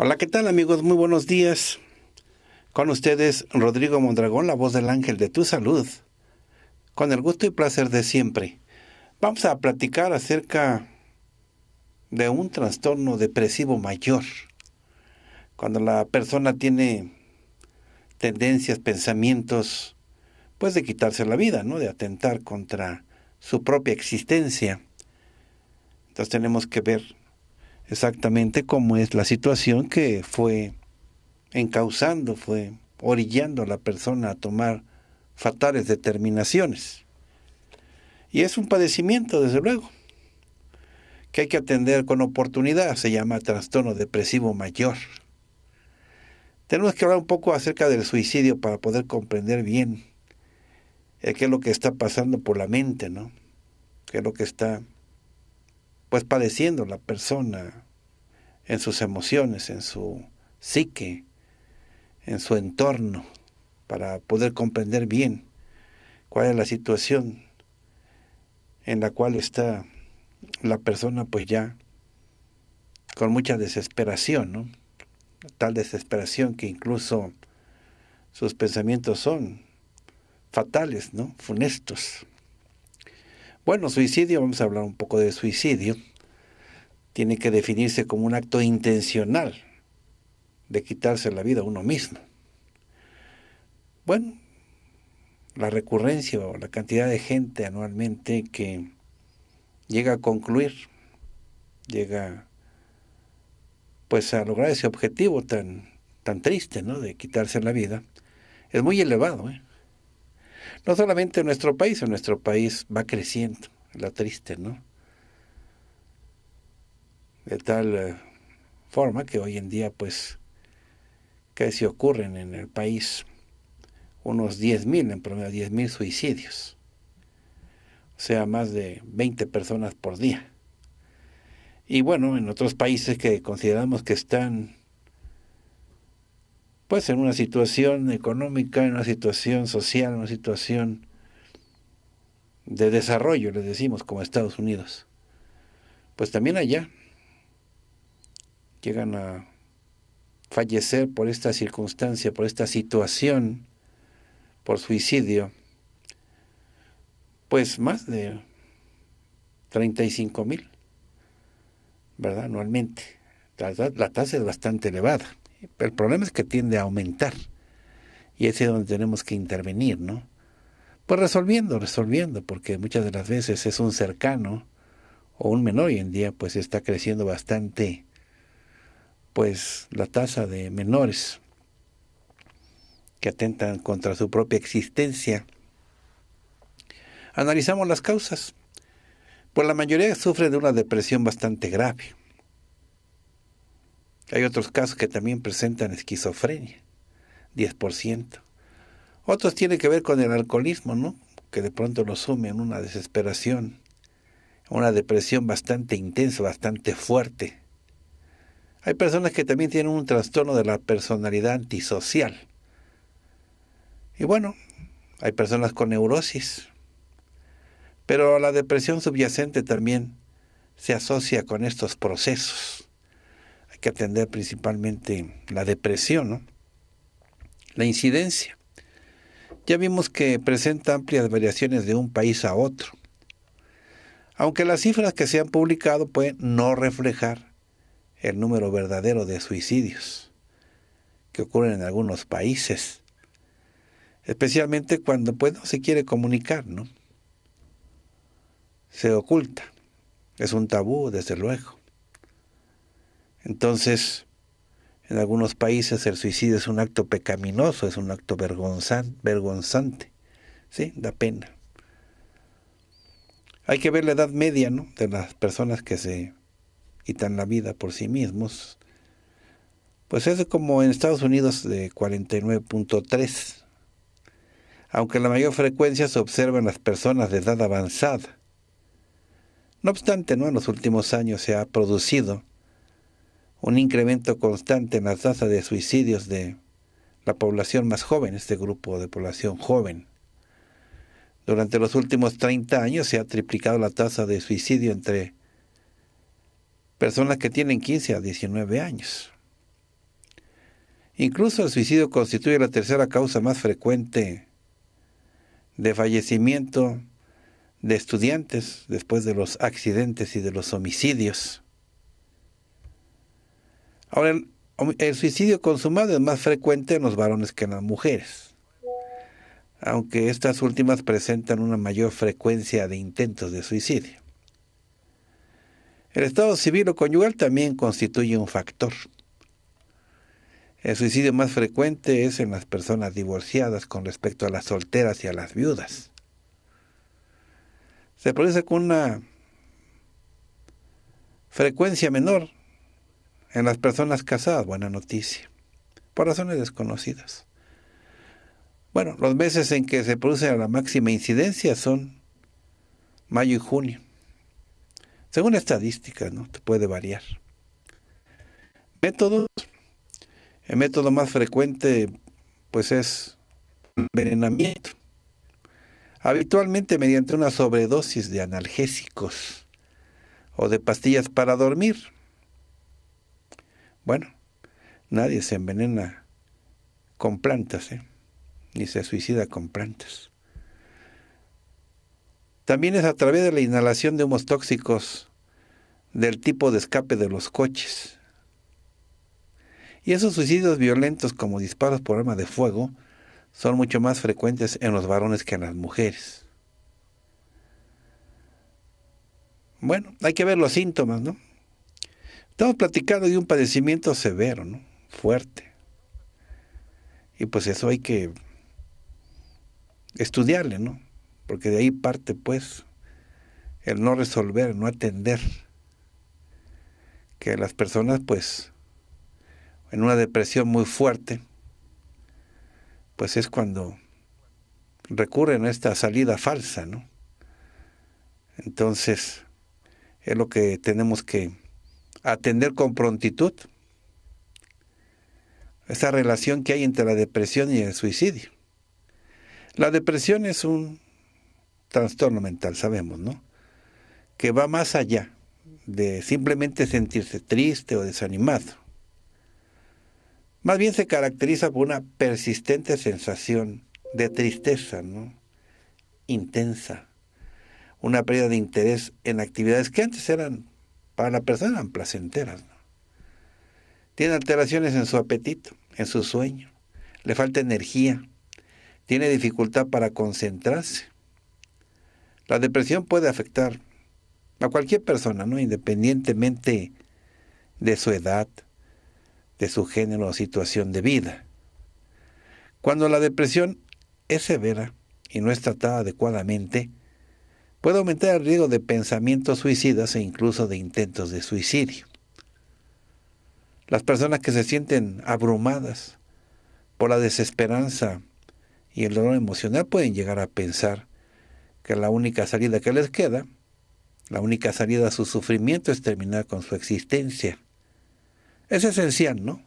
Hola, ¿qué tal amigos? Muy buenos días. Con ustedes Rodrigo Mondragón, la voz del ángel de tu salud. Con el gusto y placer de siempre. Vamos a platicar acerca de un trastorno depresivo mayor. Cuando la persona tiene tendencias, pensamientos, pues de quitarse la vida, ¿no? De atentar contra su propia existencia. Entonces tenemos que ver exactamente como es la situación que fue encauzando, fue orillando a la persona a tomar fatales determinaciones. Y es un padecimiento, desde luego, que hay que atender con oportunidad, se llama trastorno depresivo mayor. Tenemos que hablar un poco acerca del suicidio para poder comprender bien eh, qué es lo que está pasando por la mente, ¿no? ¿Qué es lo que está pues padeciendo la persona en sus emociones, en su psique, en su entorno, para poder comprender bien cuál es la situación en la cual está la persona pues ya con mucha desesperación, ¿no? Tal desesperación que incluso sus pensamientos son fatales, ¿no? Funestos. Bueno, suicidio, vamos a hablar un poco de suicidio tiene que definirse como un acto intencional de quitarse la vida a uno mismo. Bueno, la recurrencia o la cantidad de gente anualmente que llega a concluir, llega pues a lograr ese objetivo tan, tan triste, ¿no? De quitarse la vida, es muy elevado. ¿eh? No solamente en nuestro país, en nuestro país va creciendo la triste, ¿no? de tal eh, forma que hoy en día pues casi ocurren en el país unos 10.000, en promedio 10.000 suicidios, o sea, más de 20 personas por día. Y bueno, en otros países que consideramos que están pues en una situación económica, en una situación social, en una situación de desarrollo, les decimos, como Estados Unidos. Pues también allá llegan a fallecer por esta circunstancia, por esta situación, por suicidio, pues más de 35 mil, ¿verdad? Anualmente. La, tasa es bastante elevada. El problema es que tiende a aumentar. Y ese es donde tenemos que intervenir, ¿no? Pues resolviendo, resolviendo, porque muchas de las veces es un cercano o un menor hoy en día, pues está creciendo bastante pues la tasa de menores que atentan contra su propia existencia. Analizamos las causas. Pues la mayoría sufre de una depresión bastante grave. Hay otros casos que también presentan esquizofrenia, 10%. Otros tienen que ver con el alcoholismo, ¿no? Que de pronto lo sume en una desesperación, una depresión bastante intensa, bastante fuerte. Hay personas que también tienen un trastorno de la personalidad antisocial. Y bueno, hay personas con neurosis. Pero la depresión subyacente también se asocia con estos procesos. Hay que atender principalmente la depresión, ¿no? La incidencia. Ya vimos que presenta amplias variaciones de un país a otro. Aunque las cifras que se han publicado pueden no reflejar el número verdadero de suicidios que ocurren en algunos países, especialmente cuando pues, no se quiere comunicar, ¿no? Se oculta. Es un tabú, desde luego. Entonces, en algunos países el suicidio es un acto pecaminoso, es un acto vergonzante. ¿Sí? Da pena. Hay que ver la edad media, ¿no? De las personas que se quitan la vida por sí mismos, pues es como en Estados Unidos de 49.3, aunque la mayor frecuencia se observa en las personas de edad avanzada. No obstante, ¿no? en los últimos años se ha producido un incremento constante en la tasa de suicidios de la población más joven, este grupo de población joven. Durante los últimos 30 años se ha triplicado la tasa de suicidio entre personas que tienen 15 a 19 años. Incluso el suicidio constituye la tercera causa más frecuente de fallecimiento de estudiantes después de los accidentes y de los homicidios. Ahora, el, suicidio consumado es más frecuente en los varones que en las mujeres, aunque estas últimas presentan una mayor frecuencia de intentos de suicidio. El estado civil o conyugal también constituye un factor. El suicidio más frecuente es en las personas divorciadas con respecto a las solteras y a las viudas. Se produce con una frecuencia menor en las personas casadas, buena noticia, por razones desconocidas. Bueno, los meses en que se produce la máxima incidencia son mayo y junio según estadística, ¿no? puede variar. Métodos. El método más frecuente, pues es envenenamiento. Habitualmente mediante una sobredosis de analgésicos o de pastillas para dormir. Bueno, nadie se envenena con plantas, ¿eh? ni se suicida con plantas. También es a través de la inhalación de humos tóxicos del tipo de escape de los coches. Y esos suicidios violentos como disparos por arma de fuego son mucho más frecuentes en los varones que en las mujeres. Bueno, hay que ver los síntomas, ¿no? Estamos platicando de un padecimiento severo, ¿no? Fuerte. Y pues eso hay que estudiarle, ¿no? Porque de ahí parte, pues, el no resolver, no atender que las personas pues en una depresión muy fuerte, pues es cuando recurren a esta salida falsa, ¿no? Entonces, es lo que tenemos que atender con prontitud, esa relación que hay entre la depresión y el suicidio. La depresión es un trastorno mental, sabemos, ¿no? Que va más allá de simplemente sentirse triste o desanimado. Más bien se caracteriza por una persistente sensación de tristeza, ¿no? Intensa. Una pérdida de interés en actividades que antes eran, para la persona, placenteras. ¿no? Tiene alteraciones en su apetito, en su sueño. Le falta energía. Tiene dificultad para concentrarse. La depresión puede afectar a cualquier persona, ¿no? independientemente de su edad, de su género o situación de vida. Cuando la depresión es severa y no es tratada adecuadamente, puede aumentar el riesgo de pensamientos suicidas e incluso de intentos de suicidio. Las personas que se sienten abrumadas por la desesperanza y el dolor emocional pueden llegar a pensar que la única salida que les queda la única salida a su sufrimiento es terminar con su existencia. Es esencial, ¿no?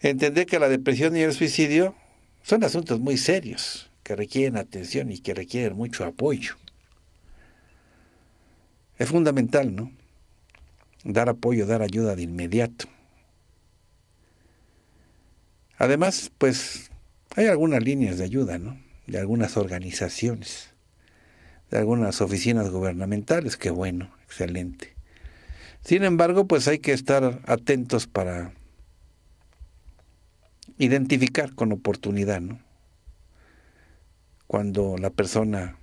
Entender que la depresión y el suicidio son asuntos muy serios, que requieren atención y que requieren mucho apoyo. Es fundamental, ¿no? Dar apoyo, dar ayuda de inmediato. Además, pues hay algunas líneas de ayuda, ¿no? De algunas organizaciones de algunas oficinas gubernamentales, qué bueno, excelente. Sin embargo, pues hay que estar atentos para identificar con oportunidad, ¿no? Cuando la persona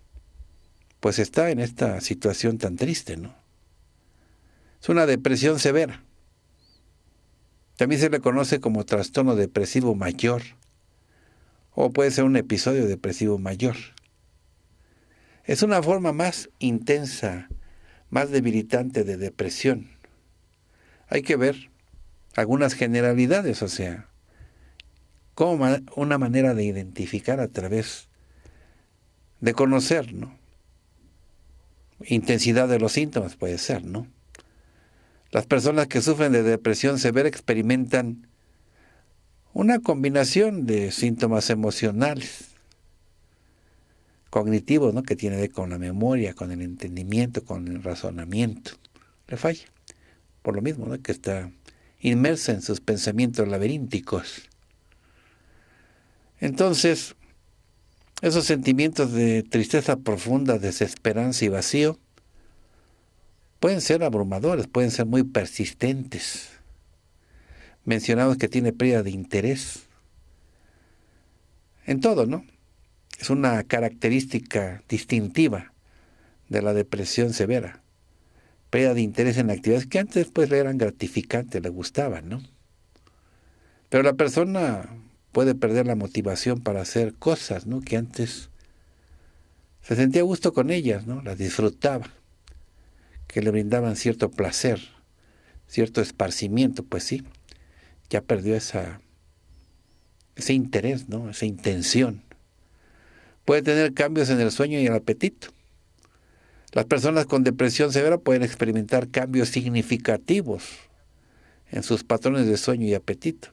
pues está en esta situación tan triste, ¿no? Es una depresión severa. También se le conoce como trastorno depresivo mayor o puede ser un episodio depresivo mayor. Es una forma más intensa, más debilitante de depresión. Hay que ver algunas generalidades, o sea, como una manera de identificar a través de conocer, ¿no? Intensidad de los síntomas puede ser, ¿no? Las personas que sufren de depresión severa experimentan una combinación de síntomas emocionales, cognitivos ¿no? que tiene que ver con la memoria, con el entendimiento, con el razonamiento. Le falla. Por lo mismo, ¿no? que está inmersa en sus pensamientos laberínticos. Entonces, esos sentimientos de tristeza profunda, desesperanza y vacío pueden ser abrumadores, pueden ser muy persistentes. Mencionamos que tiene pérdida de interés. En todo, ¿no? Es una característica distintiva de la depresión severa. Pérdida de interés en actividades que antes pues, le eran gratificantes, le gustaban, ¿no? Pero la persona puede perder la motivación para hacer cosas, ¿no? Que antes se sentía a gusto con ellas, ¿no? Las disfrutaba, que le brindaban cierto placer, cierto esparcimiento, pues sí, ya perdió esa, ese interés, ¿no? Esa intención puede tener cambios en el sueño y el apetito. Las personas con depresión severa pueden experimentar cambios significativos en sus patrones de sueño y apetito.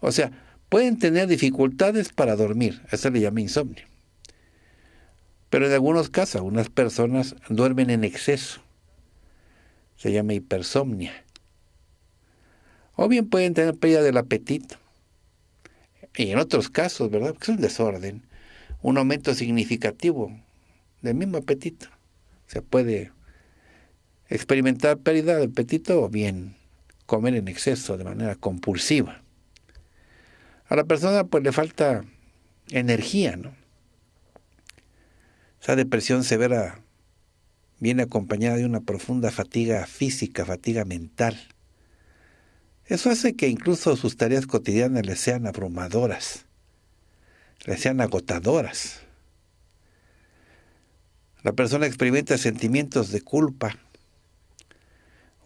O sea, pueden tener dificultades para dormir, eso le llama insomnio. Pero en algunos casos, algunas personas duermen en exceso, se llama hipersomnia. O bien pueden tener pérdida del apetito. Y en otros casos, ¿verdad? Porque es un desorden un aumento significativo del mismo apetito. Se puede experimentar pérdida de apetito o bien comer en exceso de manera compulsiva. A la persona pues le falta energía, Esa depresión severa viene acompañada de una profunda fatiga física, fatiga mental. Eso hace que incluso sus tareas cotidianas le sean abrumadoras le sean agotadoras. La persona experimenta sentimientos de culpa,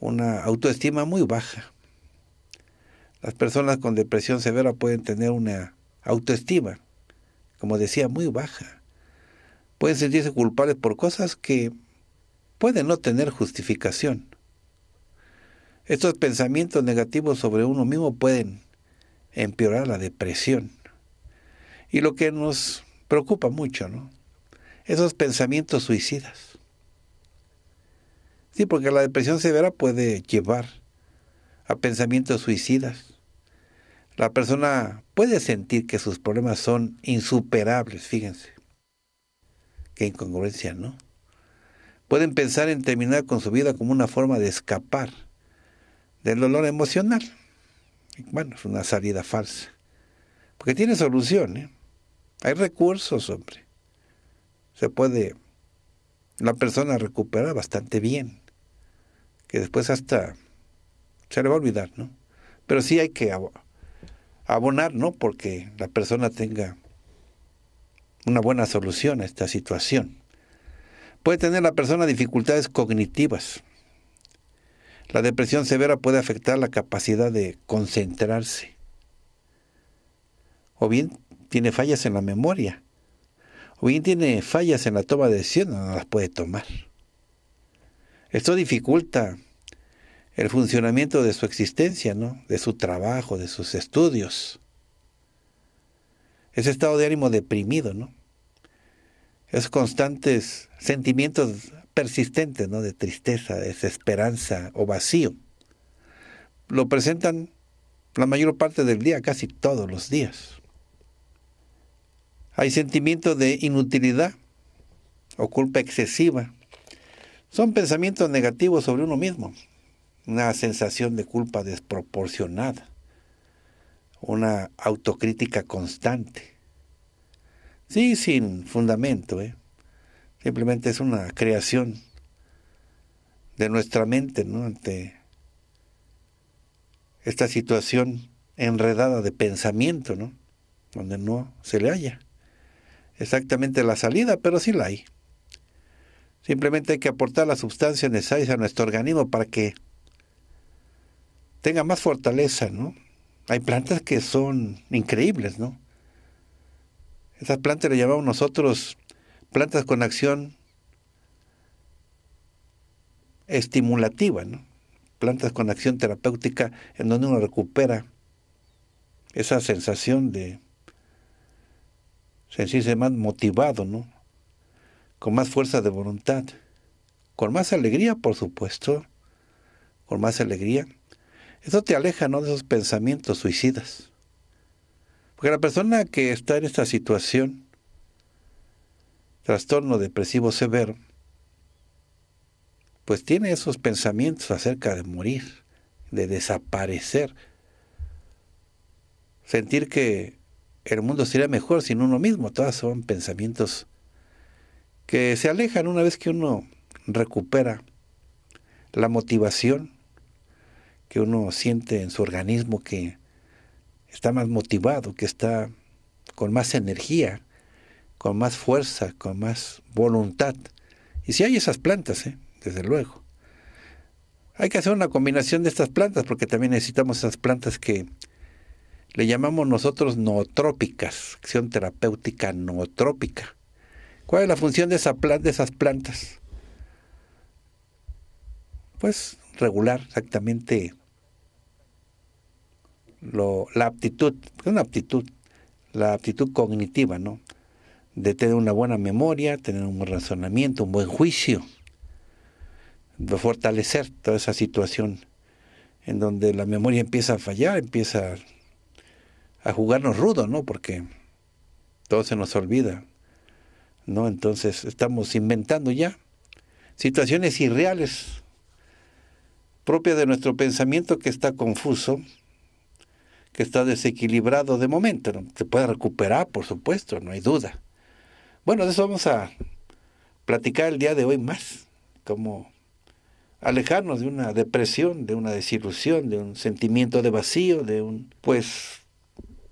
una autoestima muy baja. Las personas con depresión severa pueden tener una autoestima, como decía, muy baja. Pueden sentirse culpables por cosas que pueden no tener justificación. Estos pensamientos negativos sobre uno mismo pueden empeorar la depresión y lo que nos preocupa mucho, ¿no? Esos pensamientos suicidas. Sí, porque la depresión severa puede llevar a pensamientos suicidas. La persona puede sentir que sus problemas son insuperables, fíjense. Qué incongruencia, ¿no? Pueden pensar en terminar con su vida como una forma de escapar del dolor emocional. Bueno, es una salida falsa. Porque tiene solución, ¿eh? Hay recursos, hombre. Se puede la persona recupera bastante bien, que después hasta se le va a olvidar, ¿no? Pero sí hay que abonar, ¿no? Porque la persona tenga una buena solución a esta situación. Puede tener la persona dificultades cognitivas. La depresión severa puede afectar la capacidad de concentrarse. O bien tiene fallas en la memoria, o bien tiene fallas en la toma de decisiones, no las puede tomar. Esto dificulta el funcionamiento de su existencia, ¿no? de su trabajo, de sus estudios. Ese estado de ánimo deprimido, ¿no? Es constantes sentimientos persistentes, ¿no? De tristeza, desesperanza o vacío. Lo presentan la mayor parte del día, casi todos los días. Hay sentimientos de inutilidad o culpa excesiva. Son pensamientos negativos sobre uno mismo. Una sensación de culpa desproporcionada. Una autocrítica constante. Sí, sin fundamento. ¿eh? Simplemente es una creación de nuestra mente ¿no? ante esta situación enredada de pensamiento, ¿no? donde no se le halla exactamente la salida, pero sí la hay. Simplemente hay que aportar las sustancias necesarias a nuestro organismo para que tenga más fortaleza, ¿no? Hay plantas que son increíbles, ¿no? Esas plantas le llamamos nosotros plantas con acción estimulativa, ¿no? Plantas con acción terapéutica en donde uno recupera esa sensación de se más motivado, ¿no? Con más fuerza de voluntad, con más alegría, por supuesto, con más alegría. Eso te aleja, ¿no? De esos pensamientos suicidas. Porque la persona que está en esta situación, trastorno depresivo severo, pues tiene esos pensamientos acerca de morir, de desaparecer, sentir que el mundo sería mejor sin uno mismo. Todas son pensamientos que se alejan una vez que uno recupera la motivación que uno siente en su organismo, que está más motivado, que está con más energía, con más fuerza, con más voluntad. Y si hay esas plantas, ¿eh? desde luego. Hay que hacer una combinación de estas plantas porque también necesitamos esas plantas que le llamamos nosotros nootrópicas, acción terapéutica nootrópica. ¿Cuál es la función de, esa de esas plantas? Pues regular exactamente lo, la aptitud, una aptitud, la aptitud cognitiva, ¿no? De tener una buena memoria, tener un buen razonamiento, un buen juicio, de fortalecer toda esa situación en donde la memoria empieza a fallar, empieza a a jugarnos rudo, ¿no? Porque todo se nos olvida, ¿no? Entonces estamos inventando ya situaciones irreales propias de nuestro pensamiento que está confuso, que está desequilibrado de momento. Se puede recuperar, por supuesto, no hay duda. Bueno, de eso vamos a platicar el día de hoy más, Como alejarnos de una depresión, de una desilusión, de un sentimiento de vacío, de un pues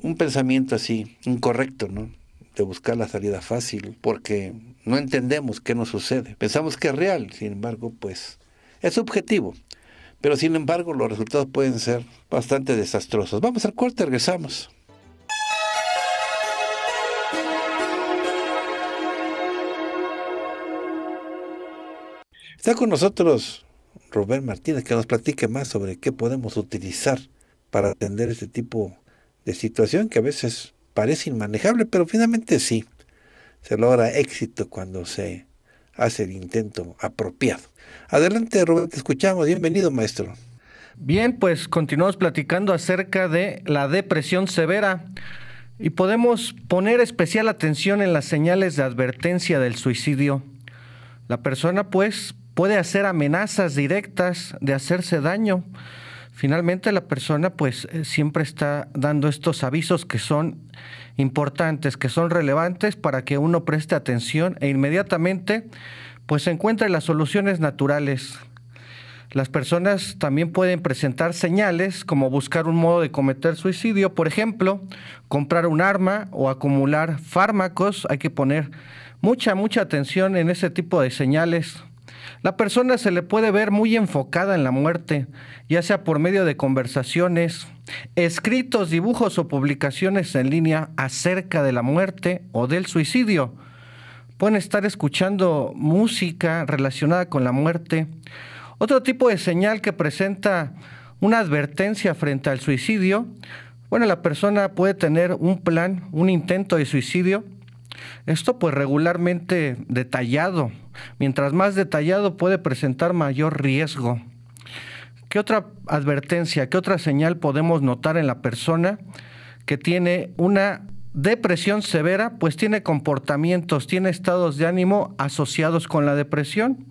un pensamiento así, incorrecto, ¿no? de buscar la salida fácil, porque no entendemos qué nos sucede. Pensamos que es real, sin embargo, pues es subjetivo. Pero sin embargo, los resultados pueden ser bastante desastrosos. Vamos al corte, regresamos. Está con nosotros Robert Martínez, que nos platique más sobre qué podemos utilizar para atender este tipo de de situación que a veces parece inmanejable, pero finalmente sí. Se logra éxito cuando se hace el intento apropiado. Adelante, Robert, te escuchamos. Bienvenido, maestro. Bien, pues continuamos platicando acerca de la depresión severa y podemos poner especial atención en las señales de advertencia del suicidio. La persona pues puede hacer amenazas directas de hacerse daño Finalmente la persona pues eh, siempre está dando estos avisos que son importantes, que son relevantes para que uno preste atención e inmediatamente pues encuentre las soluciones naturales. Las personas también pueden presentar señales como buscar un modo de cometer suicidio, por ejemplo, comprar un arma o acumular fármacos. Hay que poner mucha, mucha atención en ese tipo de señales la persona se le puede ver muy enfocada en la muerte, ya sea por medio de conversaciones, escritos, dibujos o publicaciones en línea acerca de la muerte o del suicidio. Pueden estar escuchando música relacionada con la muerte. Otro tipo de señal que presenta una advertencia frente al suicidio, bueno, la persona puede tener un plan, un intento de suicidio, esto pues regularmente detallado. Mientras más detallado puede presentar mayor riesgo. ¿Qué otra advertencia, qué otra señal podemos notar en la persona que tiene una depresión severa? Pues tiene comportamientos, tiene estados de ánimo asociados con la depresión.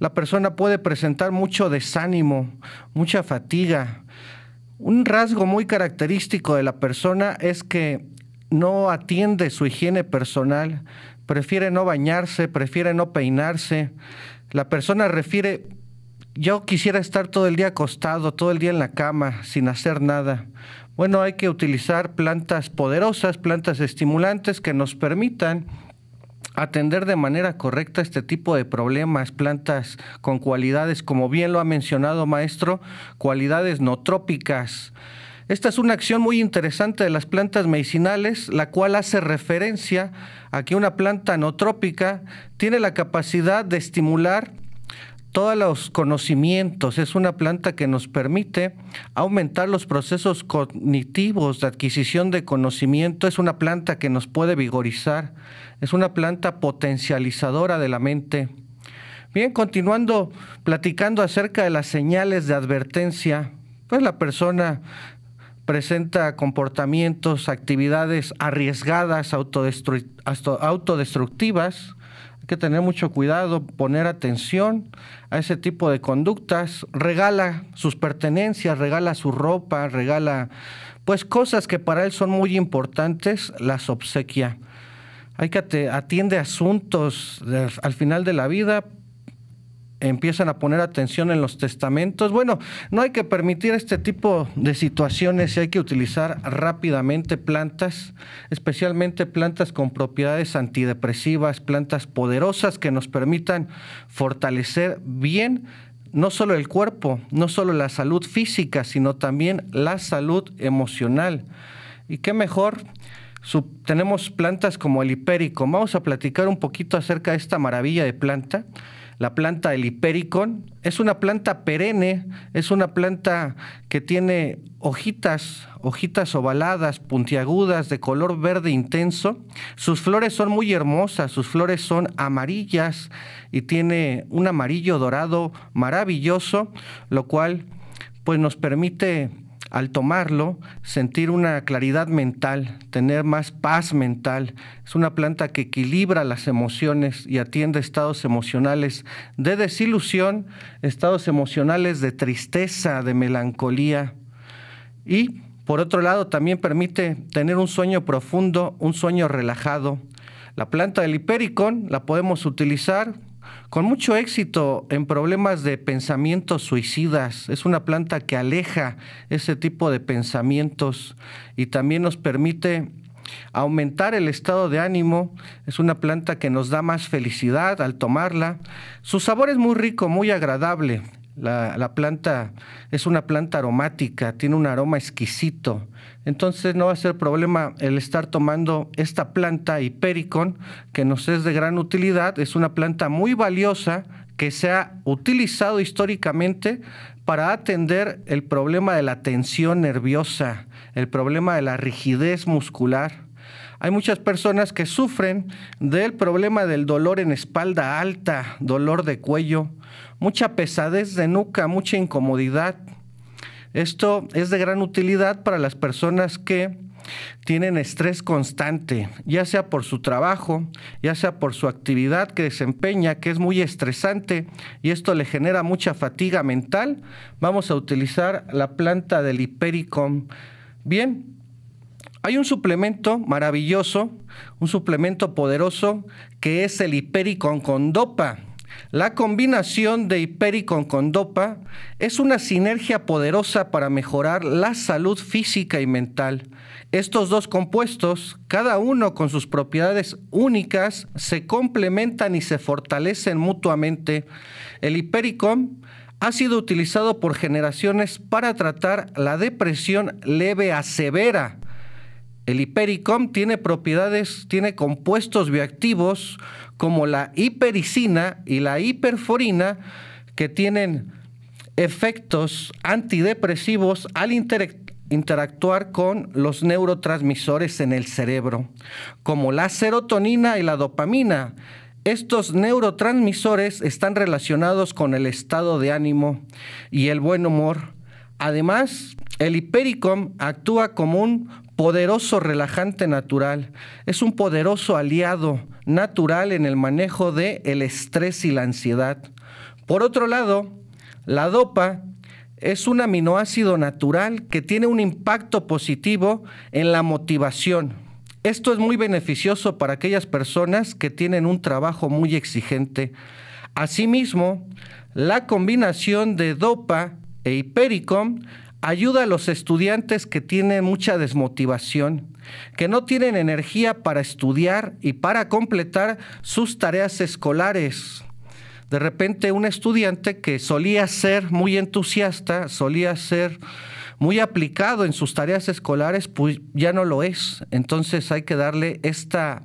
La persona puede presentar mucho desánimo, mucha fatiga. Un rasgo muy característico de la persona es que no atiende su higiene personal, prefiere no bañarse, prefiere no peinarse. La persona refiere, yo quisiera estar todo el día acostado, todo el día en la cama, sin hacer nada. Bueno, hay que utilizar plantas poderosas, plantas estimulantes que nos permitan atender de manera correcta este tipo de problemas, plantas con cualidades, como bien lo ha mencionado maestro, cualidades no trópicas. Esta es una acción muy interesante de las plantas medicinales, la cual hace referencia a que una planta anotrópica tiene la capacidad de estimular todos los conocimientos. Es una planta que nos permite aumentar los procesos cognitivos de adquisición de conocimiento. Es una planta que nos puede vigorizar. Es una planta potencializadora de la mente. Bien, continuando platicando acerca de las señales de advertencia, pues la persona presenta comportamientos, actividades arriesgadas, autodestructivas. Hay que tener mucho cuidado, poner atención a ese tipo de conductas. Regala sus pertenencias, regala su ropa, regala pues cosas que para él son muy importantes, las obsequia hay que atiende asuntos al final de la vida, empiezan a poner atención en los testamentos. Bueno, no hay que permitir este tipo de situaciones y hay que utilizar rápidamente plantas, especialmente plantas con propiedades antidepresivas, plantas poderosas que nos permitan fortalecer bien no solo el cuerpo, no solo la salud física, sino también la salud emocional. ¿Y qué mejor? tenemos plantas como el hipérico. Vamos a platicar un poquito acerca de esta maravilla de planta la planta del hipericon Es una planta perenne, es una planta que tiene hojitas, hojitas ovaladas, puntiagudas, de color verde intenso. Sus flores son muy hermosas, sus flores son amarillas y tiene un amarillo dorado maravilloso, lo cual pues nos permite al tomarlo, sentir una claridad mental, tener más paz mental. Es una planta que equilibra las emociones y atiende estados emocionales de desilusión, estados emocionales de tristeza, de melancolía. Y por otro lado, también permite tener un sueño profundo, un sueño relajado. La planta del hipericón la podemos utilizar con mucho éxito en problemas de pensamientos suicidas. Es una planta que aleja ese tipo de pensamientos y también nos permite aumentar el estado de ánimo. Es una planta que nos da más felicidad al tomarla. Su sabor es muy rico, muy agradable. La, planta es una planta aromática, tiene un aroma exquisito. Entonces no va a ser problema el estar tomando esta planta hipericon, que nos es de gran utilidad. Es una planta muy valiosa que se ha utilizado históricamente para atender el problema de la tensión nerviosa, el problema de la rigidez muscular. Hay muchas personas que sufren del problema del dolor en espalda alta, dolor de cuello, mucha pesadez de nuca, mucha incomodidad. Esto es de gran utilidad para las personas que tienen estrés constante, ya sea por su trabajo, ya sea por su actividad que desempeña, que es muy estresante y esto le genera mucha fatiga mental, vamos a utilizar la planta del hipericum. Bien, hay un suplemento maravilloso, un suplemento poderoso, que es el hipericon con dopa. La combinación de hipericon con dopa es una sinergia poderosa para mejorar la salud física y mental. Estos dos compuestos, cada uno con sus propiedades únicas, se complementan y se fortalecen mutuamente. El hipericon ha sido utilizado por generaciones para tratar la depresión leve a severa el hipericom tiene propiedades, tiene compuestos bioactivos como la hipericina y la hiperforina que tienen efectos antidepresivos al interactuar con los neurotransmisores en el cerebro, como la serotonina y la dopamina. Estos neurotransmisores están relacionados con el estado de ánimo y el buen humor. Además, el hipericom actúa como un poderoso relajante natural, es un poderoso aliado natural en el manejo de el estrés y la ansiedad. Por otro lado, la dopa es un aminoácido natural que tiene un impacto positivo en la motivación. Esto es muy beneficioso para aquellas personas que tienen un trabajo muy exigente. Asimismo, la combinación de dopa e hipericom Ayuda a los estudiantes que tienen mucha desmotivación, que no tienen energía para estudiar y para completar sus tareas escolares. De repente un estudiante que solía ser muy entusiasta, solía ser muy aplicado en sus tareas escolares, pues ya no lo es. Entonces hay que darle esta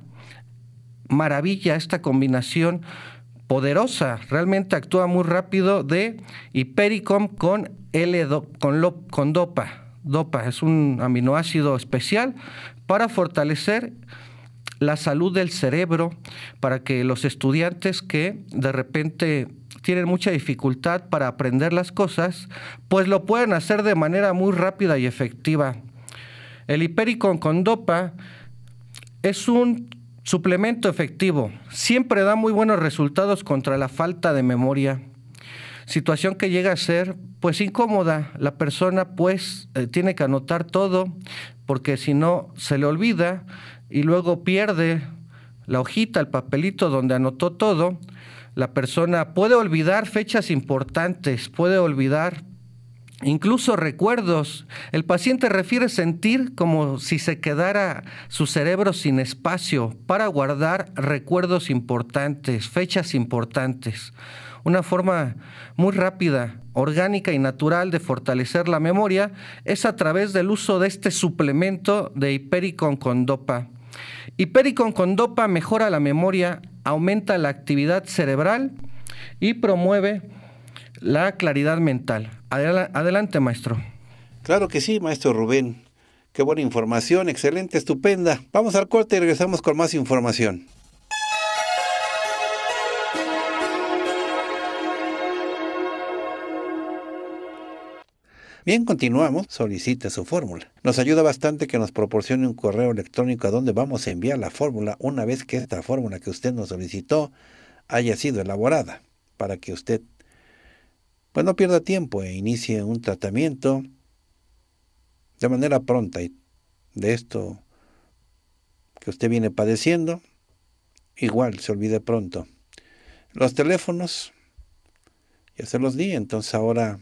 maravilla, esta combinación poderosa, realmente actúa muy rápido de Hipericom con con, lo, con dopa. Dopa es un aminoácido especial para fortalecer la salud del cerebro, para que los estudiantes que de repente tienen mucha dificultad para aprender las cosas, pues lo pueden hacer de manera muy rápida y efectiva. El hipericom con dopa es un Suplemento efectivo. Siempre da muy buenos resultados contra la falta de memoria. Situación que llega a ser pues incómoda. La persona pues eh, tiene que anotar todo porque si no se le olvida y luego pierde la hojita, el papelito donde anotó todo. La persona puede olvidar fechas importantes, puede olvidar Incluso recuerdos. El paciente refiere sentir como si se quedara su cerebro sin espacio para guardar recuerdos importantes, fechas importantes. Una forma muy rápida, orgánica y natural de fortalecer la memoria es a través del uso de este suplemento de hipericon con dopa. Hipericon con dopa mejora la memoria, aumenta la actividad cerebral y promueve la claridad mental adelante, maestro. Claro que sí, maestro Rubén. Qué buena información, excelente, estupenda. Vamos al corte y regresamos con más información. Bien, continuamos. Solicite su fórmula. Nos ayuda bastante que nos proporcione un correo electrónico a donde vamos a enviar la fórmula una vez que esta fórmula que usted nos solicitó haya sido elaborada para que usted pues no pierda tiempo e inicie un tratamiento de manera pronta de esto que usted viene padeciendo. Igual se olvide pronto. Los teléfonos ya se los di, entonces ahora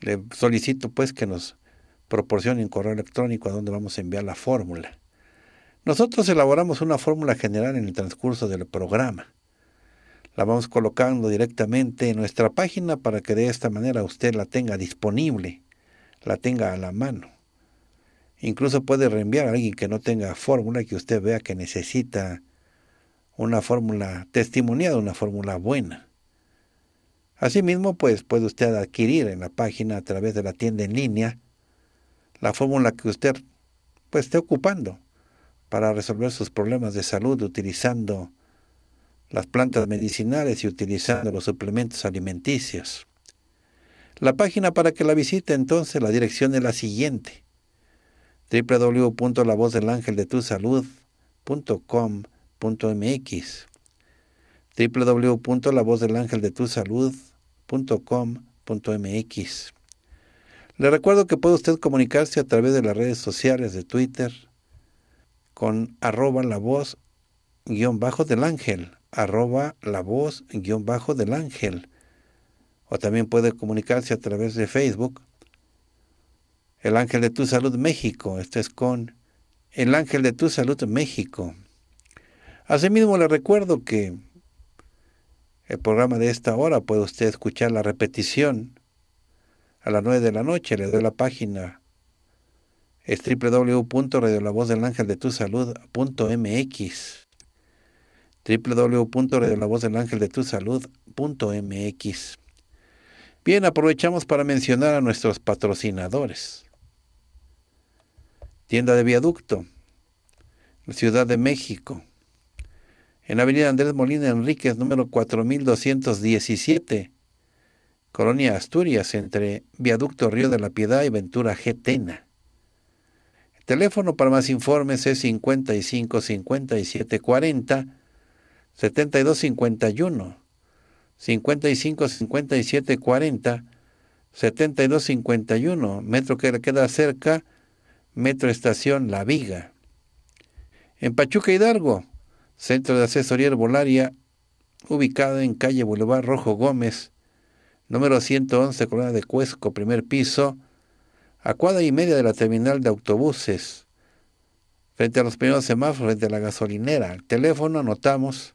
le solicito pues que nos proporcione un correo electrónico a donde vamos a enviar la fórmula. Nosotros elaboramos una fórmula general en el transcurso del programa la vamos colocando directamente en nuestra página para que de esta manera usted la tenga disponible, la tenga a la mano. Incluso puede reenviar a alguien que no tenga fórmula que usted vea que necesita una fórmula testimoniada, una fórmula buena. Asimismo, pues puede usted adquirir en la página a través de la tienda en línea la fórmula que usted pues, esté ocupando para resolver sus problemas de salud utilizando las plantas medicinales y utilizando los suplementos alimenticios. La página para que la visite entonces, la dirección es la siguiente www.lavozdelangeldetusalud.com.mx www.lavozdelangeldetusalud.com.mx Le recuerdo que puede usted comunicarse a través de las redes sociales de Twitter con arroba la voz guión bajo del ángel arroba la voz guión bajo del ángel. O también puede comunicarse a través de Facebook. El ángel de tu salud México. Esto es con el ángel de tu salud México. Asimismo le recuerdo que el programa de esta hora puede usted escuchar la repetición a las 9 de la noche. Le doy la página es mx www.radiolavozelangeldetusalud.mx. Bien, aprovechamos para mencionar a nuestros patrocinadores. Tienda de Viaducto, Ciudad de México, en la Avenida Andrés Molina Enríquez, número 4217, Colonia Asturias, entre Viaducto Río de la Piedad y Ventura Getena. El teléfono para más informes es 55 57 40 72 51, 55 72 51, metro que queda cerca, metro estación La Viga. En Pachuca Hidalgo, centro de asesoría herbolaria ubicado en calle Boulevard Rojo Gómez, número 111, colonia de Cuesco, primer piso, a cuadra y media de la terminal de autobuses, frente a los primeros semáforos, frente a la gasolinera. El teléfono anotamos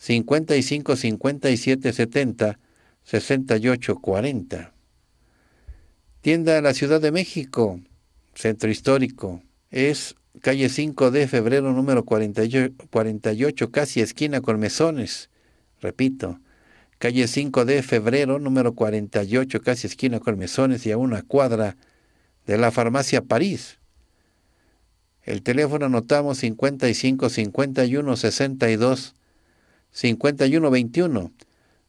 55 57 70 68 40. Tienda de la Ciudad de México, Centro Histórico. Es calle 5 de febrero número 48, casi esquina con mesones. Repito, calle 5 de febrero número 48, casi esquina con mesones y a una cuadra de la farmacia París. El teléfono anotamos 55 51 62 51, 21.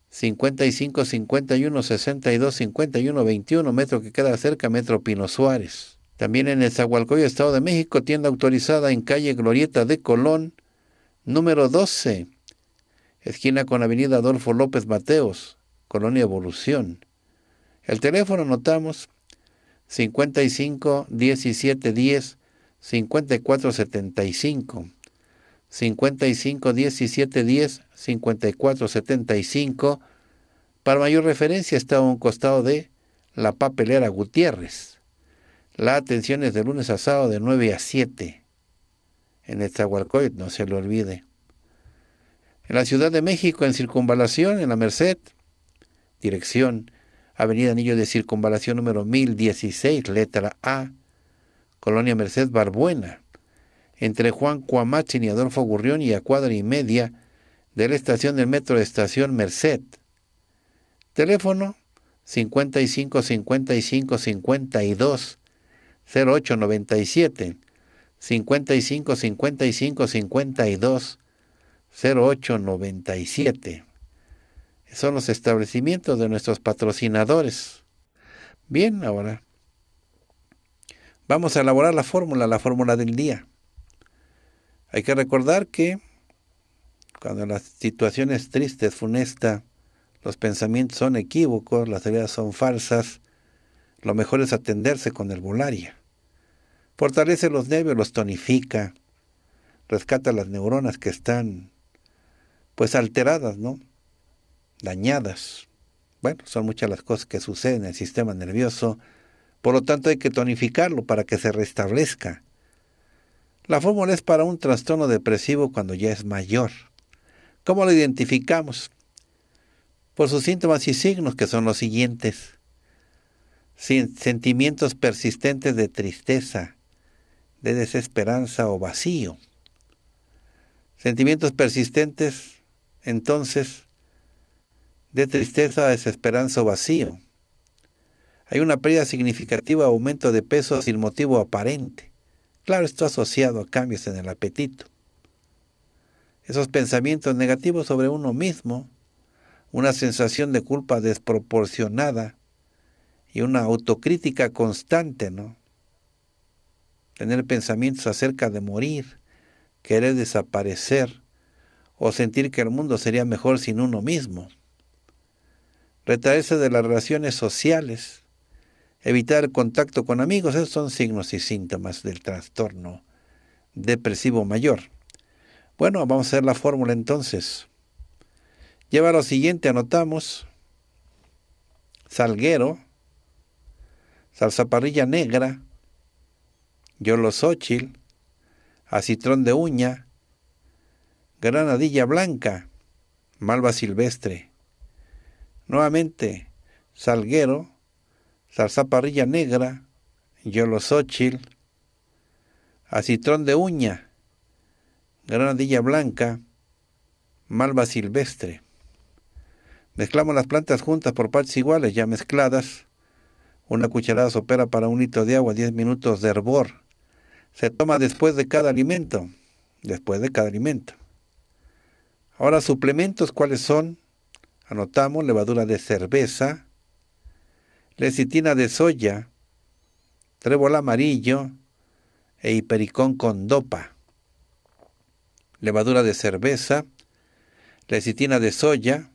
55, 51, 62, 51, 21, metro que queda cerca, metro Pino Suárez. También en el Zahualcoyo, Estado de México, tienda autorizada en calle Glorieta de Colón, número 12, esquina con avenida Adolfo López Mateos, Colonia Evolución. El teléfono notamos, 55 17 10 54 75. 55 17 10 54 75. Para mayor referencia está a un costado de la papelera Gutiérrez. La atención es de lunes a sábado de 9 a 7 en el Zahualcoit, no se lo olvide. En la Ciudad de México, en Circunvalación, en la Merced, dirección Avenida Anillo de Circunvalación número 1016, letra A, Colonia Merced Barbuena entre Juan Cuamachin y Adolfo Gurrión y a cuadra y media de la estación del metro de Estación Merced. Teléfono 55 55 52 08 97 55 55 52 08 97. Son los establecimientos de nuestros patrocinadores. Bien, ahora vamos a elaborar la fórmula, la fórmula del día. Hay que recordar que cuando la situación es triste, es funesta, los pensamientos son equívocos, las ideas son falsas, lo mejor es atenderse con el volaria. Fortalece los nervios, los tonifica, rescata las neuronas que están pues alteradas, ¿no? Dañadas. Bueno, son muchas las cosas que suceden en el sistema nervioso, por lo tanto hay que tonificarlo para que se restablezca. La fórmula es para un trastorno depresivo cuando ya es mayor. ¿Cómo lo identificamos? Por sus síntomas y signos que son los siguientes. Sentimientos persistentes de tristeza, de desesperanza o vacío. Sentimientos persistentes, entonces, de tristeza, desesperanza o vacío. Hay una pérdida significativa, aumento de peso sin motivo aparente. Claro, esto asociado a cambios en el apetito. Esos pensamientos negativos sobre uno mismo, una sensación de culpa desproporcionada y una autocrítica constante, ¿no? Tener pensamientos acerca de morir, querer desaparecer o sentir que el mundo sería mejor sin uno mismo. Retraerse de las relaciones sociales Evitar contacto con amigos, esos son signos y síntomas del trastorno depresivo mayor. Bueno, vamos a hacer la fórmula entonces. Lleva lo siguiente, anotamos salguero, salsaparrilla negra, yolosóchil, acitrón de uña, granadilla blanca, malva silvestre. Nuevamente, salguero, parrilla negra, yolosóchil, acitrón de uña, granadilla blanca, malva silvestre. Mezclamos las plantas juntas por partes iguales, ya mezcladas. Una cucharada sopera para un litro de agua, 10 minutos de hervor. Se toma después de cada alimento. Después de cada alimento. Ahora, suplementos, ¿cuáles son? Anotamos levadura de cerveza, lecitina de soya, trébol amarillo e hipericón con dopa, levadura de cerveza, lecitina de soya,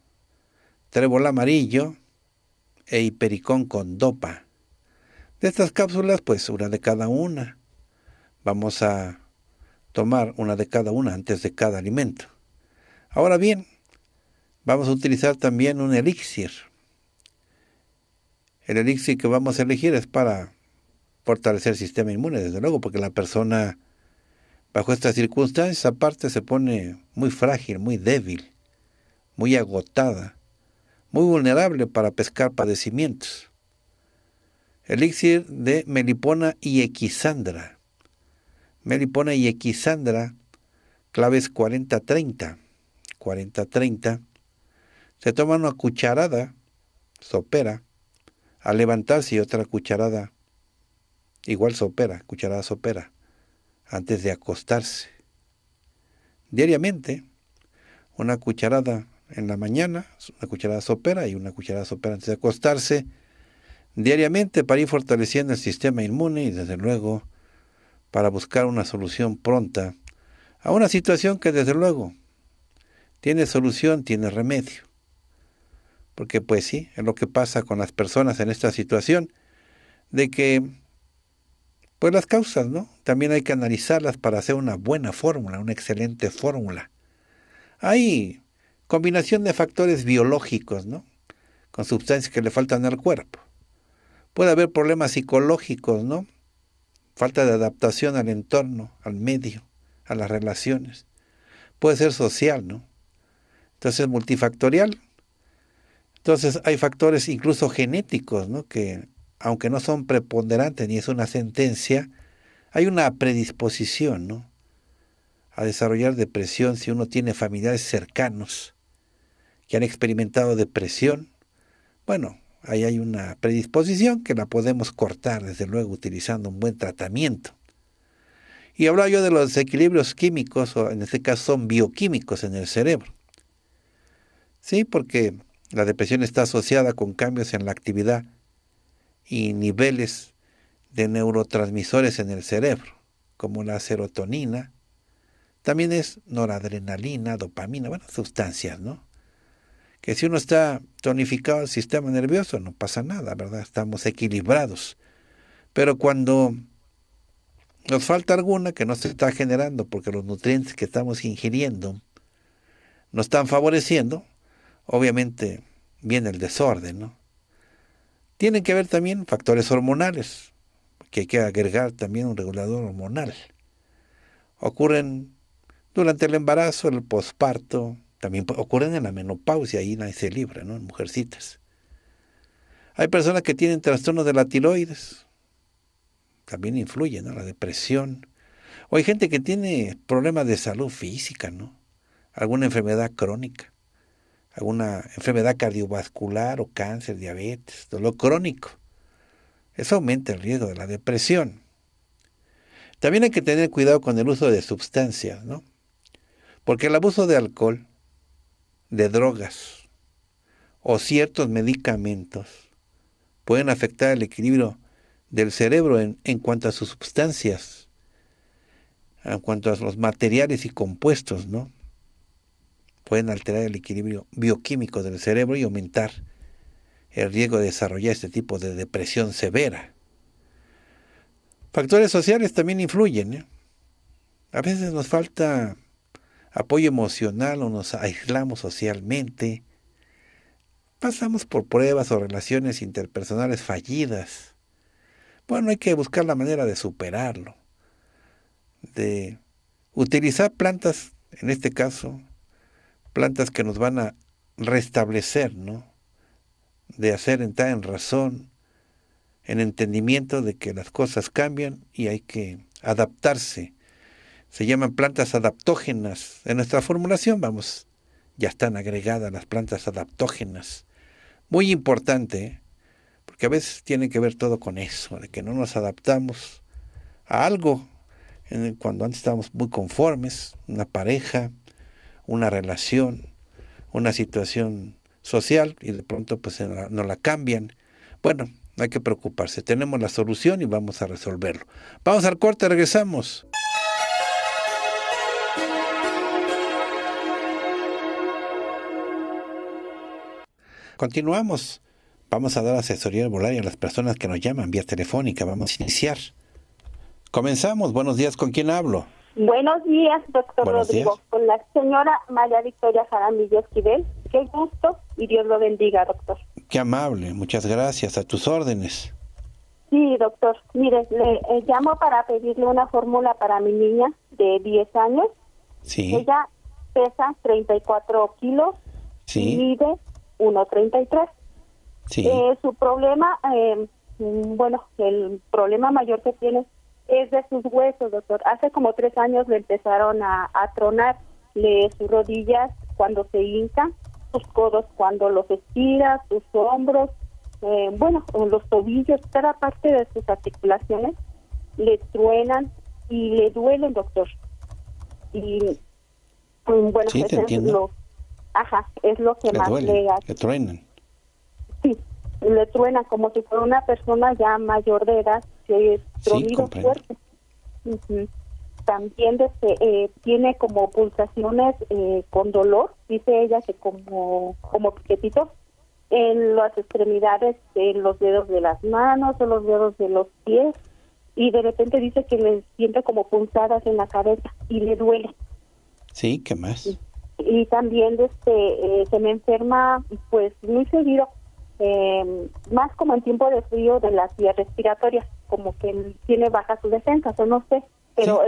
trébol amarillo e hipericón con dopa. De estas cápsulas, pues una de cada una. Vamos a tomar una de cada una antes de cada alimento. Ahora bien, vamos a utilizar también un elixir el elixir que vamos a elegir es para fortalecer el sistema inmune, desde luego, porque la persona bajo estas circunstancias aparte se pone muy frágil, muy débil, muy agotada, muy vulnerable para pescar padecimientos. Elixir de melipona y equisandra. Melipona y equisandra, claves 40-30. 40-30. Se toma una cucharada sopera al levantarse otra cucharada, igual sopera, cucharada sopera, antes de acostarse. Diariamente, una cucharada en la mañana, una cucharada sopera y una cucharada sopera antes de acostarse, diariamente para ir fortaleciendo el sistema inmune y desde luego para buscar una solución pronta a una situación que desde luego tiene solución, tiene remedio porque pues sí, es lo que pasa con las personas en esta situación, de que pues las causas, ¿no? También hay que analizarlas para hacer una buena fórmula, una excelente fórmula. Hay combinación de factores biológicos, ¿no? Con sustancias que le faltan al cuerpo. Puede haber problemas psicológicos, ¿no? Falta de adaptación al entorno, al medio, a las relaciones. Puede ser social, ¿no? Entonces, multifactorial, entonces hay factores incluso genéticos, que aunque no son preponderantes ni es una sentencia, hay una predisposición a desarrollar depresión si uno tiene familiares cercanos que han experimentado depresión. Bueno, ahí hay una predisposición que la podemos cortar, desde luego, utilizando un buen tratamiento. Y hablaba yo de los desequilibrios químicos, o en este caso son bioquímicos en el cerebro. Sí, porque la depresión está asociada con cambios en la actividad y niveles de neurotransmisores en el cerebro, como la serotonina. También es noradrenalina, dopamina, bueno, sustancias, ¿no? Que si uno está tonificado el sistema nervioso, no pasa nada, ¿verdad? Estamos equilibrados. Pero cuando nos falta alguna que no se está generando porque los nutrientes que estamos ingiriendo no están favoreciendo, obviamente viene el desorden, ¿no? Tienen que haber también factores hormonales, que hay que agregar también un regulador hormonal. Ocurren durante el embarazo, el posparto, también ocurren en la menopausia, ahí nadie se libra, ¿no? En mujercitas. Hay personas que tienen trastornos de la tiroides, también influye, ¿no? La depresión. O hay gente que tiene problemas de salud física, ¿no? Alguna enfermedad crónica alguna enfermedad cardiovascular o cáncer, diabetes, dolor crónico. Eso aumenta el riesgo de la depresión. También hay que tener cuidado con el uso de sustancias, ¿no? Porque el abuso de alcohol, de drogas o ciertos medicamentos pueden afectar el equilibrio del cerebro en, en cuanto a sus sustancias, en cuanto a los materiales y compuestos, ¿no? pueden alterar el equilibrio bioquímico del cerebro y aumentar el riesgo de desarrollar este tipo de depresión severa. Factores sociales también influyen. ¿eh? A veces nos falta apoyo emocional o nos aislamos socialmente. Pasamos por pruebas o relaciones interpersonales fallidas. Bueno, hay que buscar la manera de superarlo, de utilizar plantas, en este caso, plantas que nos van a restablecer, ¿no? De hacer entrar en razón, en entendimiento de que las cosas cambian y hay que adaptarse. Se llaman plantas adaptógenas. En nuestra formulación, vamos, ya están agregadas las plantas adaptógenas. Muy importante, ¿eh? porque a veces tiene que ver todo con eso, de que no nos adaptamos a algo cuando antes estábamos muy conformes, una pareja, una relación, una situación social y de pronto pues no la cambian. Bueno, no hay que preocuparse, tenemos la solución y vamos a resolverlo. Vamos al corte, regresamos. Continuamos. Vamos a dar asesoría y a las personas que nos llaman vía telefónica. Vamos a iniciar. Comenzamos. Buenos días, ¿con quién hablo? Buenos días, doctor Rodrigo. Con la señora María Victoria Jaramillo Esquivel. Qué gusto y Dios lo bendiga, doctor. Qué amable, muchas gracias. A tus órdenes. Sí, doctor. Mire, le eh, llamo para pedirle una fórmula para mi niña de 10 años. Sí. Ella pesa 34 kilos. Sí. Y mide 1,33. Sí. Eh, su problema, eh, mm, bueno, el problema mayor que tiene es de sus huesos, doctor. Hace como tres años le empezaron a, tronar sus rodillas cuando se hinca, sus codos cuando los estira, sus hombros, eh, bueno, los tobillos, cada parte de sus articulaciones le truenan y le duelen, doctor. Y mm, bueno, pues es lo, ajá, es lo que más le truenan. Sí, le truenan como si fuera una persona ya mayor de edad fuerte. También desde, eh, tiene como pulsaciones eh, con dolor, dice ella que como, como piquetitos en las extremidades, en los dedos de las manos o los dedos de los pies y de repente dice que le siente como pulsadas en la cabeza y le duele. Sí, ¿qué más? Y, también este, eh, se me enferma pues muy seguido eh, más como en tiempo de frío de las vías respiratorias, como que tiene baja su defensa, o no sé. Pero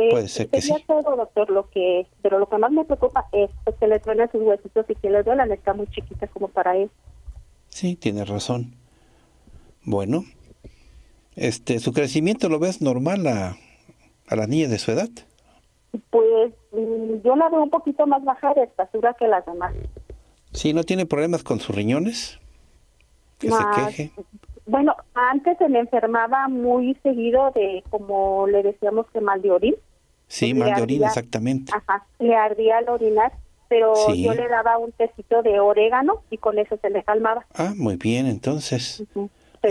doctor, lo que, pero lo que más me preocupa es pues, que le duelen sus huesitos y que le duelen, está muy chiquita como para él. Sí, tiene razón. Bueno, este, ¿su crecimiento lo ves normal a, a la niña de su edad? Pues mm, yo la veo un poquito más baja de estatura que las demás. Sí, ¿no tiene problemas con sus riñones? se queje. Bueno, antes se le enfermaba muy seguido de, como le decíamos, que mal de orín. Sí, mal de orín, exactamente. le ardía al orinar, pero yo le daba un tecito de orégano y con eso se le calmaba. Ah, muy bien, entonces.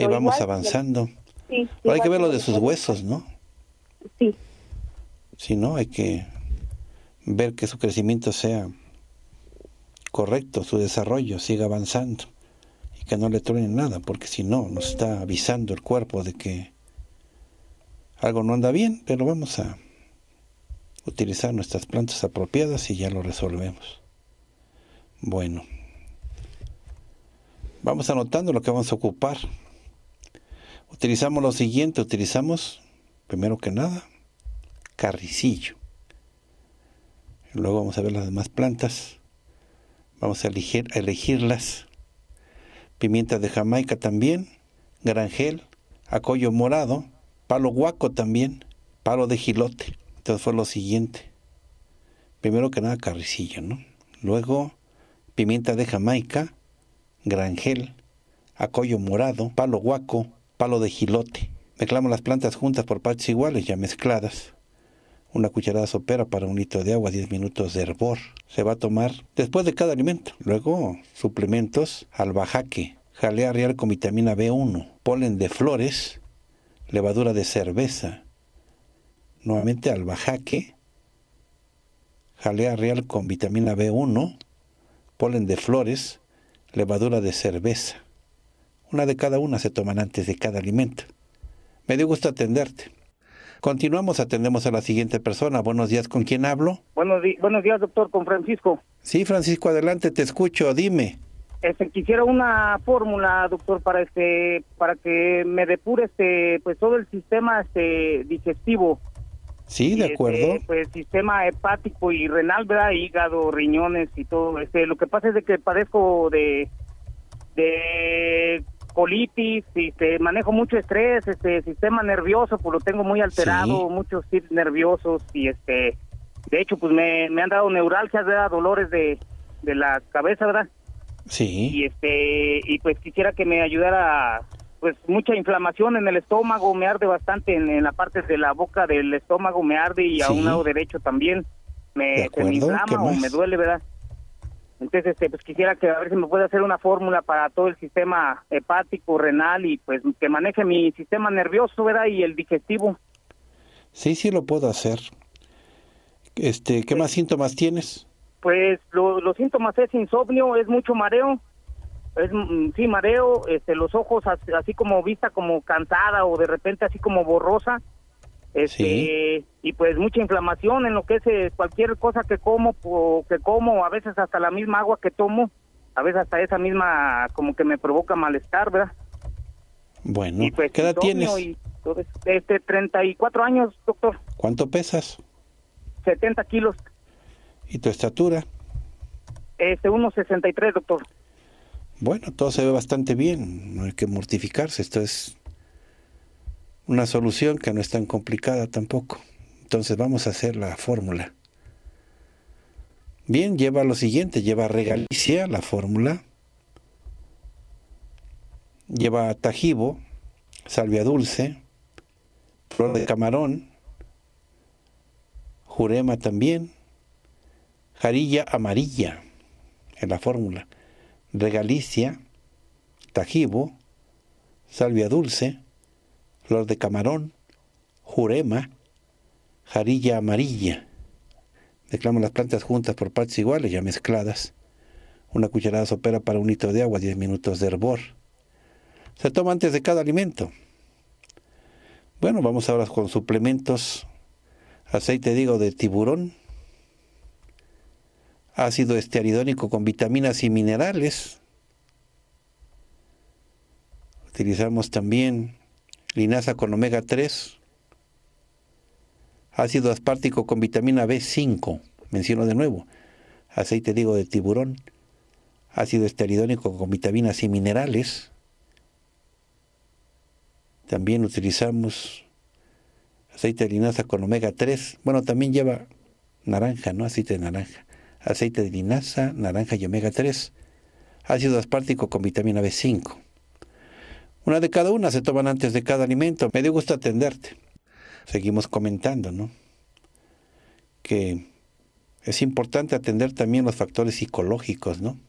vamos avanzando. Sí, hay que ver lo de sus huesos, ¿no? Sí. si ¿no? Hay que ver que su crecimiento sea correcto, su desarrollo siga avanzando que no le truenen nada, porque si no, nos está avisando el cuerpo de que algo no anda bien, pero vamos a utilizar nuestras plantas apropiadas y ya lo resolvemos. Bueno, vamos anotando lo que vamos a ocupar. Utilizamos lo siguiente, utilizamos, primero que nada, carricillo. Luego vamos a ver las demás plantas. Vamos a, elegir, a elegirlas pimienta de Jamaica también, granjel, acollo morado, palo guaco también, palo de jilote. Entonces fue lo siguiente. Primero que nada carricillo, ¿no? Luego pimienta de Jamaica, granjel, acollo morado, palo guaco, palo de gilote. Mezclamos las plantas juntas por partes iguales, ya mezcladas una cucharada sopera para un litro de agua, 10 minutos de hervor. Se va a tomar después de cada alimento. Luego, suplementos, albajaque, jalea real con vitamina B1, polen de flores, levadura de cerveza. Nuevamente albajaque, jalea real con vitamina B1, polen de flores, levadura de cerveza. Una de cada una se toman antes de cada alimento. Me dio gusto atenderte. Continuamos, atendemos a la siguiente persona. Buenos días, ¿con quién hablo? Buenos, buenos días, doctor, con Francisco. Sí, Francisco, adelante, te escucho, dime. Este, quisiera una fórmula, doctor, para este, para que me depure este, pues todo el sistema este digestivo. Sí, de este, acuerdo. El pues sistema hepático y renal, ¿verdad? Hígado, riñones y todo. Este, lo que pasa es de que padezco de, de y este, manejo mucho estrés, este sistema nervioso, pues lo tengo muy alterado, muchos tips nerviosos y este, de hecho, pues me, han dado neuralgias, ¿verdad? dolores de, de la cabeza, ¿verdad? Sí. Y este, y pues quisiera que me ayudara, pues mucha inflamación en el estómago, me arde bastante en, la parte de la boca del estómago, me arde y a un lado derecho también me, me inflama o me duele, ¿verdad? Entonces, este, pues quisiera que a ver si me puede hacer una fórmula para todo el sistema hepático, renal y pues que maneje mi sistema nervioso, ¿verdad? Y el digestivo. Sí, sí lo puedo hacer. Este, ¿qué pues más síntomas tienes? Pues los síntomas es insomnio, es mucho mareo, es mm, sí mareo, este, los ojos así como vista como cansada o de repente así como borrosa este, y pues mucha inflamación en lo que es eh, cualquier cosa que como, que como, a veces hasta la misma agua que tomo, a veces hasta esa misma como que me provoca malestar, ¿verdad? Bueno, y pues ¿qué edad tienes? este, 34 años, doctor. ¿Cuánto pesas? 70 kilos. ¿Y tu estatura? Este, 1,63, doctor. Bueno, todo se ve bastante bien, no hay que mortificarse, esto es una solución que no es tan complicada tampoco. Entonces vamos a hacer la fórmula. Bien, lleva lo siguiente, lleva regalicia, la fórmula, lleva tajibo, salvia dulce, flor de camarón, jurema también, jarilla amarilla en la fórmula, regalicia, tajibo, salvia dulce, flor de camarón, jurema, jarilla amarilla. Declamo las plantas juntas por partes iguales, ya mezcladas. Una cucharada sopera para un litro de agua, 10 minutos de hervor. Se toma antes de cada alimento. Bueno, vamos ahora con suplementos. Aceite, digo, de tiburón. Ácido estearidónico con vitaminas y minerales. Utilizamos también linaza con omega 3, ácido aspartico con vitamina B5, menciono de nuevo, aceite de de tiburón, ácido esteridónico con vitaminas y minerales. También utilizamos aceite de linaza con omega 3. Bueno, también lleva naranja, ¿no? Aceite de naranja. Aceite de linaza, naranja y omega 3. Ácido aspartico con vitamina B5. Una de cada una se toman antes de cada alimento. Me dio gusto atenderte. Seguimos comentando, ¿no? Que es importante atender también los factores psicológicos, ¿no?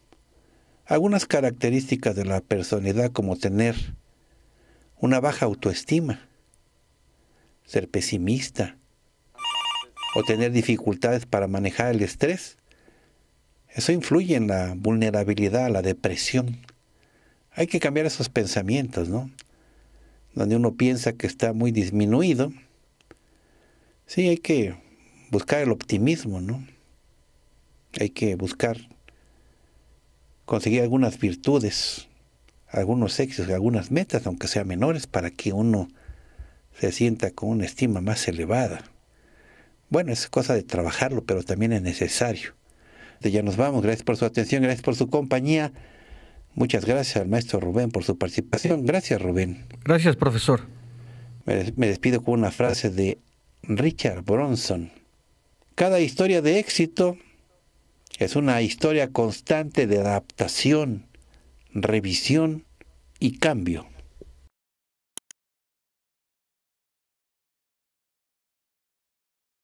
Algunas características de la personalidad como tener una baja autoestima, ser pesimista o tener dificultades para manejar el estrés. Eso influye en la vulnerabilidad, la depresión, hay que cambiar esos pensamientos, ¿no? Donde uno piensa que está muy disminuido. Sí, hay que buscar el optimismo, ¿no? Hay que buscar conseguir algunas virtudes, algunos éxitos, algunas metas, aunque sean menores, para que uno se sienta con una estima más elevada. Bueno, es cosa de trabajarlo, pero también es necesario. Ya nos vamos. Gracias por su atención, gracias por su compañía. Muchas gracias al maestro Rubén por su participación. Gracias, Rubén. Gracias, profesor. Me despido con una frase de Richard Bronson. Cada historia de éxito es una historia constante de adaptación, revisión y cambio.